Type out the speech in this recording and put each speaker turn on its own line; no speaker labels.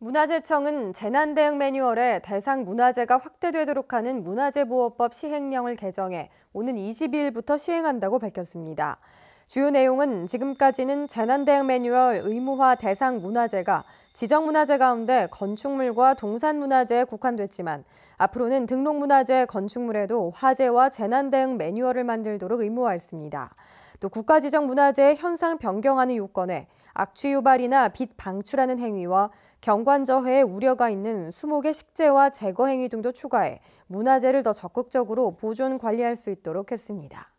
문화재청은 재난대응 매뉴얼에 대상 문화재가 확대되도록 하는 문화재보호법 시행령을 개정해 오는 22일부터 시행한다고 밝혔습니다. 주요 내용은 지금까지는 재난대응 매뉴얼 의무화 대상 문화재가 지정문화재 가운데 건축물과 동산문화재에 국한됐지만 앞으로는 등록문화재 건축물에도 화재와 재난대응 매뉴얼을 만들도록 의무화했습니다. 또 국가지정문화재 현상 변경하는 요건에 악취 유발이나 빛 방출하는 행위와 경관저해의 우려가 있는 수목의 식재와 제거 행위 등도 추가해 문화재를 더 적극적으로 보존 관리할 수 있도록 했습니다.